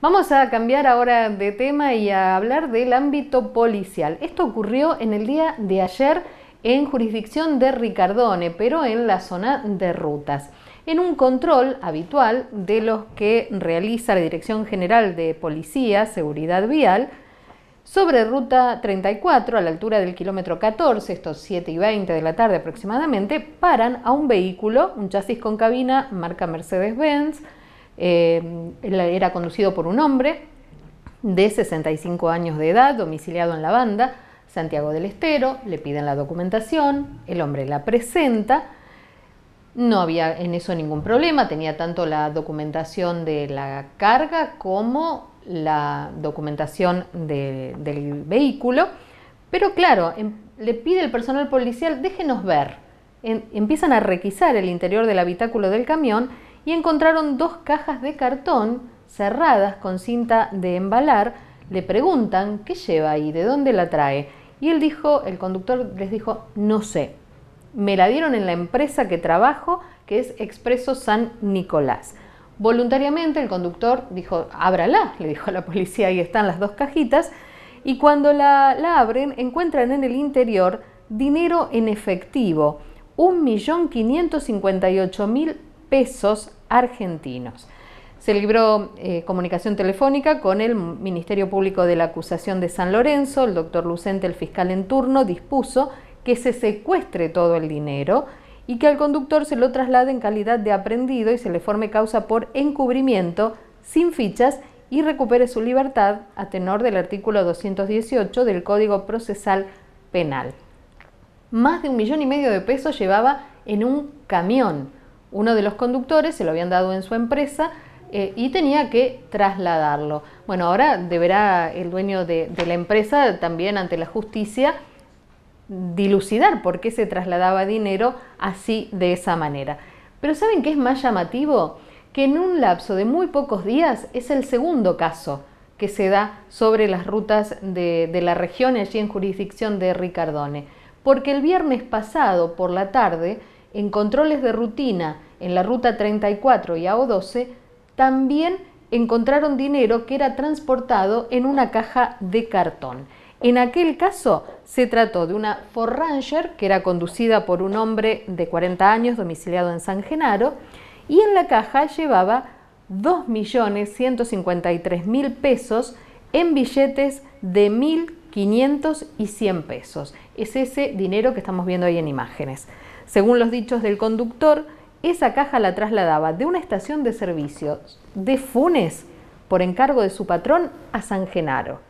Vamos a cambiar ahora de tema y a hablar del ámbito policial. Esto ocurrió en el día de ayer en jurisdicción de Ricardone, pero en la zona de rutas. En un control habitual de los que realiza la Dirección General de Policía, Seguridad Vial, sobre ruta 34, a la altura del kilómetro 14, estos 7 y 20 de la tarde aproximadamente, paran a un vehículo, un chasis con cabina marca Mercedes-Benz, eh, era conducido por un hombre de 65 años de edad, domiciliado en la banda, Santiago del Estero, le piden la documentación, el hombre la presenta, no había en eso ningún problema, tenía tanto la documentación de la carga como la documentación del vehículo, pero claro, em, le pide el personal policial, déjenos ver. empiezan a requisar el interior del habitáculo del camión y encontraron dos cajas de cartón cerradas con cinta de embalar. Le preguntan qué lleva ahí, de dónde la trae. Y él dijo, el conductor les dijo, no sé. Me la dieron en la empresa que trabajo, que es Expreso San Nicolás. Voluntariamente el conductor dijo, ábrala, le dijo a la policía, ahí están las dos cajitas. Y cuando la, la abren, encuentran en el interior dinero en efectivo, 1.558.000 pesos argentinos. Se libró eh, comunicación telefónica con el Ministerio Público de la Acusación de San Lorenzo. El doctor Lucente, el fiscal en turno, dispuso que se secuestre todo el dinero y que al conductor se lo traslade en calidad de aprendido y se le forme causa por encubrimiento sin fichas y recupere su libertad a tenor del artículo 218 del Código Procesal Penal. Más de un millón y medio de pesos llevaba en un camión uno de los conductores, se lo habían dado en su empresa eh, y tenía que trasladarlo. Bueno, ahora deberá el dueño de, la empresa también ante la justicia dilucidar por qué se trasladaba dinero así de esa manera. Pero ¿saben qué es más llamativo? Que en un lapso de muy pocos días es el segundo caso que se da sobre las rutas de, de la región allí en jurisdicción de Ricardone. Porque el viernes pasado por la tarde en controles de rutina en la ruta 34 y AO12, también encontraron dinero que era transportado en una caja de cartón. En aquel caso se trató de una Ford Ranger que era conducida por un hombre de 40 años domiciliado en San Genaro y en la caja llevaba 2.153.000 pesos en billetes de 1.000 500 y 100 pesos. Es ese dinero que estamos viendo ahí en imágenes. Según los dichos del conductor, esa caja la trasladaba de una estación de servicio de Funes por encargo de su patrón a San Genaro.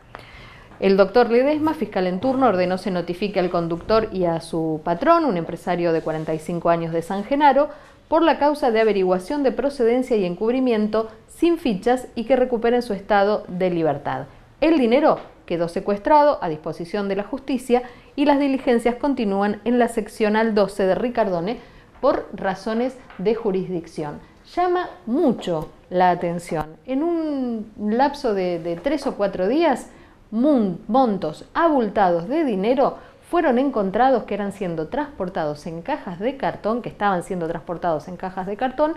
El doctor Ledesma, fiscal en turno, ordenó se notifique al conductor y a su patrón, un empresario de 45 años de San Genaro, por la causa de averiguación de procedencia y encubrimiento sin fichas y que recuperen su estado de libertad. El dinero quedó secuestrado a disposición de la justicia y las diligencias continúan en la seccional 12 de Ricardone por razones de jurisdicción. Llama mucho la atención. En un lapso de, tres o cuatro días, montos abultados de dinero fueron encontrados que eran siendo transportados en cajas de cartón, que estaban siendo transportados en cajas de cartón,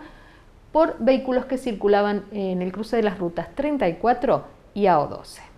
por vehículos que circulaban en el cruce de las rutas 34 y AO12.